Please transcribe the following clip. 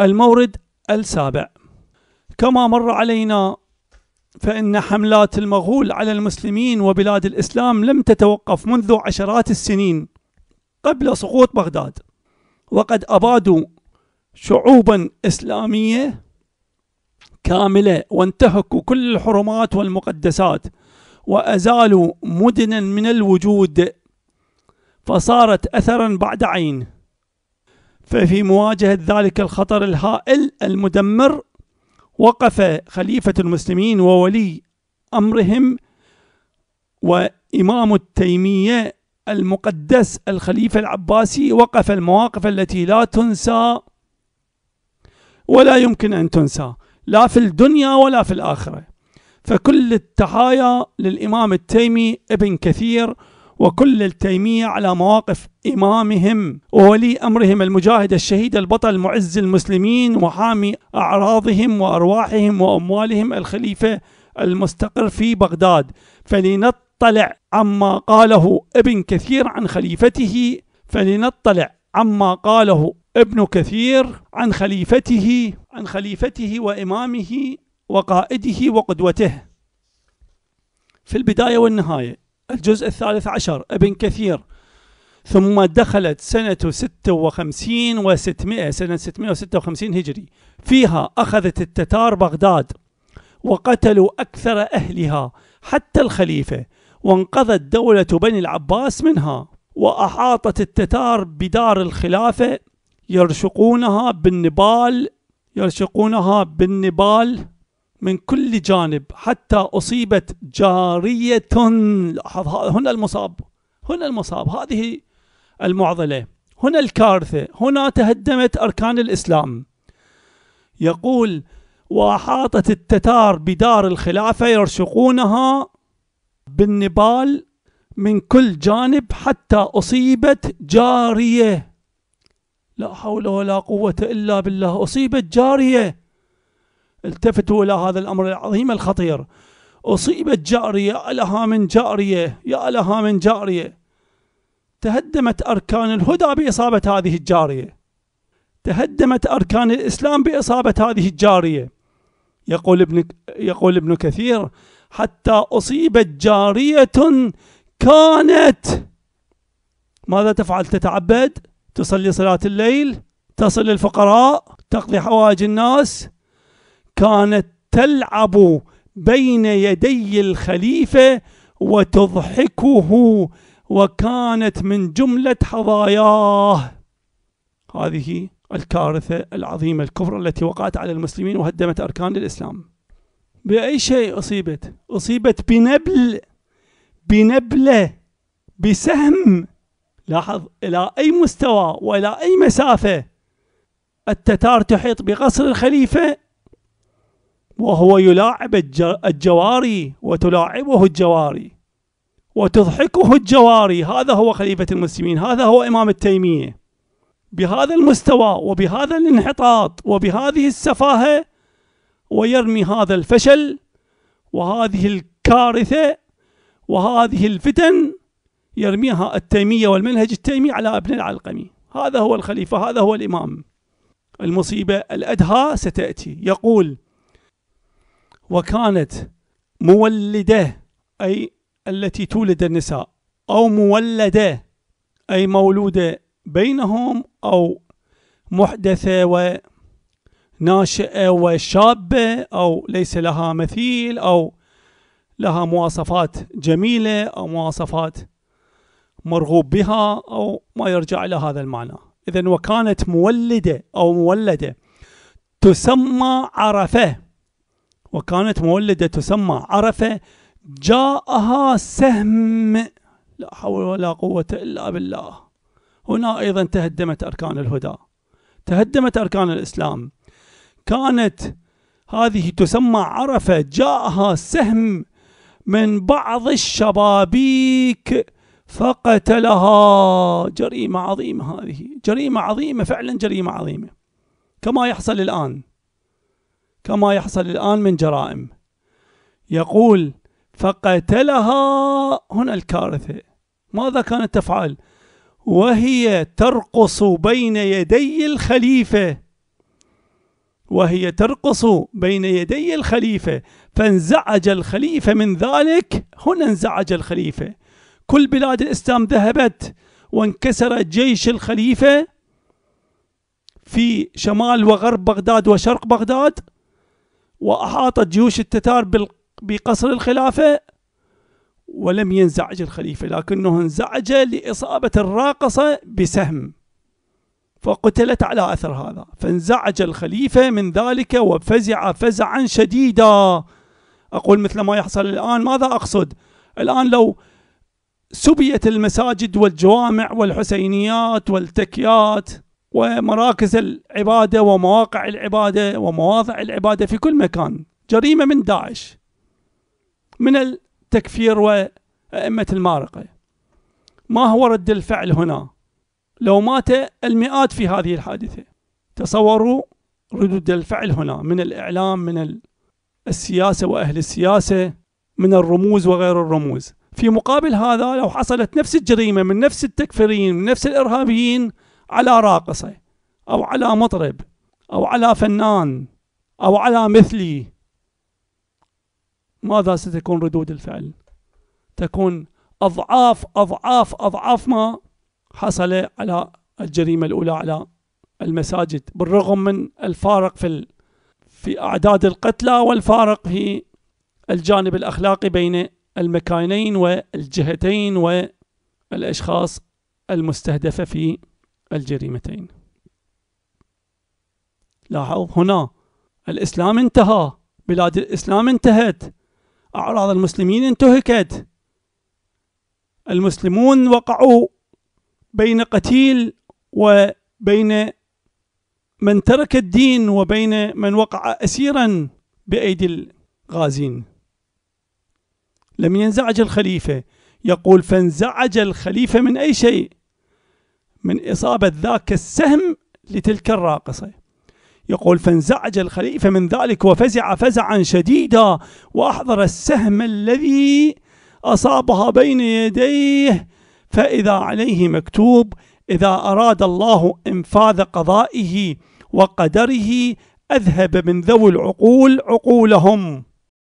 المورد السابع كما مر علينا فإن حملات المغول على المسلمين وبلاد الإسلام لم تتوقف منذ عشرات السنين قبل سقوط بغداد وقد أبادوا شعوبا إسلامية كاملة وانتهكوا كل الحرمات والمقدسات وأزالوا مدنا من الوجود فصارت أثرا بعد عين ففي مواجهة ذلك الخطر الهائل المدمر وقف خليفة المسلمين وولي أمرهم وإمام التيمية المقدس الخليفة العباسي وقف المواقف التي لا تنسى ولا يمكن أن تنسى لا في الدنيا ولا في الآخرة فكل التحايا للإمام التيمي ابن كثير وكل تيمية على مواقف إمامهم وولي أمرهم المجاهد الشهيد البطل معز المسلمين وحامي أعراضهم وأرواحهم وأموالهم الخليفة المستقر في بغداد فلنطلع عما قاله ابن كثير عن خليفته فلنطلع عما قاله ابن كثير عن خليفته عن خليفته وإمامه وقائده وقدوته في البداية والنهاية الجزء الثالث عشر ابن كثير ثم دخلت سنة 56 و600 سنة 656 هجري فيها أخذت التتار بغداد وقتلوا أكثر أهلها حتى الخليفة وانقذت دولة بني العباس منها وأحاطت التتار بدار الخلافة يرشقونها بالنبال يرشقونها بالنبال من كل جانب حتى أصيبت جارية هنا المصاب هنا المصاب هذه المعضلة هنا الكارثة هنا تهدمت أركان الإسلام يقول وأحاطت التتار بدار الخلافة يرشقونها بالنبال من كل جانب حتى أصيبت جارية لا حول ولا قوة إلا بالله أصيبت جارية التفتوا إلى هذا الأمر العظيم الخطير أصيبت جارية يا لها من جارية يا لها من جارية تهدمت أركان الهدى بإصابة هذه الجارية تهدمت أركان الإسلام بإصابة هذه الجارية يقول ابن يقول ابن كثير حتى أصيبت جارية كانت ماذا تفعل تتعبد تصلي صلاة الليل تصل الفقراء تقضي حوائج الناس كانت تلعب بين يدي الخليفة وتضحكه وكانت من جملة حظاياه هذه الكارثة العظيمة الكبرى التي وقعت على المسلمين وهدمت أركان الإسلام بأي شيء أصيبت أصيبت بنبل بنبلة بسهم لاحظ إلى أي مستوى وإلى أي مسافة التتار تحيط بقصر الخليفة وهو يلاعب الجواري وتلاعبه الجواري وتضحكه الجواري هذا هو خليفة المسلمين هذا هو إمام التيمية بهذا المستوى وبهذا الانحطاط وبهذه السفاهة ويرمي هذا الفشل وهذه الكارثة وهذه الفتن يرميها التيمية والمنهج التيمي على ابن العلقمي هذا هو الخليفة هذا هو الإمام المصيبة الأدهى ستأتي يقول وكانت مولده أي التي تولد النساء أو مولده أي مولودة بينهم أو محدثة وناشئة وشابة أو ليس لها مثيل أو لها مواصفات جميلة أو مواصفات مرغوب بها أو ما يرجع إلى هذا المعنى إذا وكانت مولدة أو مولدة تسمى عرفة وكانت مولدة تسمى عرفة جاءها سهم لا حول ولا قوة إلا بالله هنا أيضا تهدمت أركان الهدى تهدمت أركان الإسلام كانت هذه تسمى عرفة جاءها سهم من بعض الشبابيك فقتلها جريمة عظيمة هذه جريمة عظيمة فعلا جريمة عظيمة كما يحصل الآن كما يحصل الآن من جرائم يقول فقتلها هنا الكارثة ماذا كانت تفعل وهي ترقص بين يدي الخليفة وهي ترقص بين يدي الخليفة فانزعج الخليفة من ذلك هنا انزعج الخليفة كل بلاد الإسلام ذهبت وانكسر جيش الخليفة في شمال وغرب بغداد وشرق بغداد وأحاطت جيوش التتار بقصر الخلافة ولم ينزعج الخليفة لكنه انزعج لإصابة الراقصة بسهم فقتلت على أثر هذا فانزعج الخليفة من ذلك وفزع فزعا شديدا أقول مثل ما يحصل الآن ماذا أقصد الآن لو سبيت المساجد والجوامع والحسينيات والتكيات ومراكز العبادة ومواقع العبادة ومواضع العبادة في كل مكان جريمة من داعش من التكفير وأئمة المارقة ما هو رد الفعل هنا لو مات المئات في هذه الحادثة تصوروا ردود الفعل هنا من الإعلام من السياسة وأهل السياسة من الرموز وغير الرموز في مقابل هذا لو حصلت نفس الجريمة من نفس التكفيرين من نفس الإرهابيين على راقصة أو على مطرب أو على فنان أو على مثلي ماذا ستكون ردود الفعل؟ تكون أضعاف أضعاف أضعاف ما حصل على الجريمة الأولى على المساجد بالرغم من الفارق في في أعداد القتلى والفارق في الجانب الأخلاقي بين المكانين والجهتين والأشخاص المستهدفة في الجريمتين لاحظ هنا الإسلام انتهى بلاد الإسلام انتهت أعراض المسلمين انتهكت المسلمون وقعوا بين قتيل وبين من ترك الدين وبين من وقع أسيرا بأيدي الغازين لم ينزعج الخليفة يقول فانزعج الخليفة من أي شيء من إصابة ذاك السهم لتلك الراقصة يقول فانزعج الخليفة من ذلك وفزع فزعا شديدا وأحضر السهم الذي أصابها بين يديه فإذا عليه مكتوب إذا أراد الله إنفاذ قضائه وقدره أذهب من ذوي العقول عقولهم